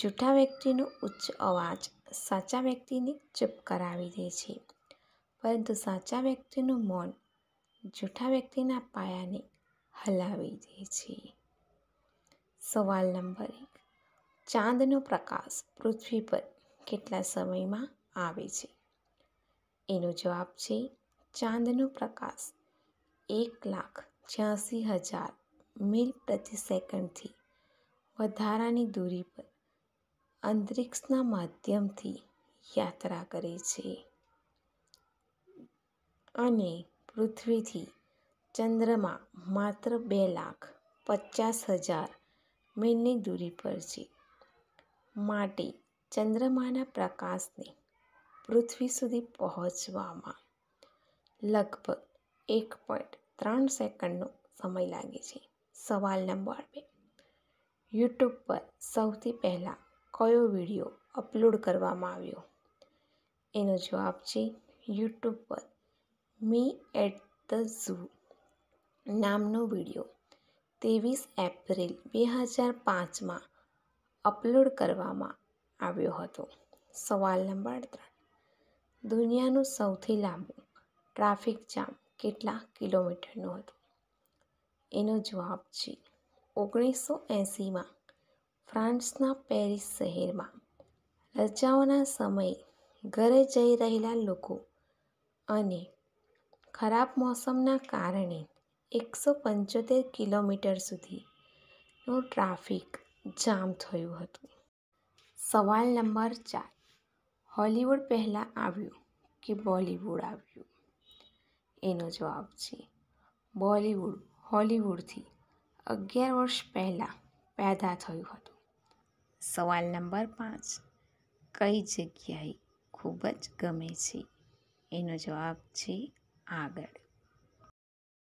જૂઠા વ્યક્તિનો ઉચ્ચ અવાજ સાચા વ્યક્તિને ચૂપ કરાવી દે છે પરંતુ સાચા વ્યક્તિનું મૌન જૂઠા વ્યક્તિના પાયાને હલાવી દે છે સવાલ નંબર એક ચાંદનો પ્રકાશ પૃથ્વી પર કેટલા સમયમાં આવે છે એનો જવાબ છે ચાંદનો પ્રકાશ એક લાખ છ્યાસી હજાર મિલ પ્રતિ સેકન્ડથી વધારાની દૂરી પર અંતરિક્ષના માધ્યમથી યાત્રા કરે છે અને પૃથ્વીથી ચંદ્રમાં માત્ર બે લાખ પચાસ હજાર મીલની દૂરી પર છે માટે ચંદ્રમાના પ્રકાશને પૃથ્વી સુધી પહોંચવામાં લગભગ એક પોઈન્ટ ત્રણ સેકન્ડનો સમય લાગે છે સવાલ નંબર બે યુટ્યુબ પર સૌથી પહેલાં કયો વિડીયો અપલોડ કરવામાં આવ્યો એનો જવાબ છે યુટ્યુબ પર મી એટ ધ ઝૂ નામનો વિડીયો ત્રેવીસ એપ્રિલ બે હજાર પાંચમાં અપલોડ કરવામાં આવ્યો હતો સવાલ નંબર ત્રણ દુનિયાનું સૌથી લાંબુ ટ્રાફિક જામ કેટલા કિલોમીટરનું હતું એનો જવાબ છે ઓગણીસો એંસીમાં ફ્રાન્સના પેરિસ શહેરમાં રજાઓના સમયે ઘરે જઈ રહેલા લોકો અને ખરાબ મોસમના કારણે એકસો પંચોતેર કિલોમીટર સુધીનું ટ્રાફિક જામ થયું હતું સવાલ નંબર ચાર હોલિવૂડ પહેલાં આવ્યું કે બોલિવૂડ આવ્યું એનો જવાબ છે બોલીવુડ હોલિવૂડથી અગિયાર વર્ષ પહેલાં પેદા થયું હતું સવાલ નંબર પાંચ કઈ જગ્યાએ ખૂબ જ ગમે છે એનો જવાબ છે આગળ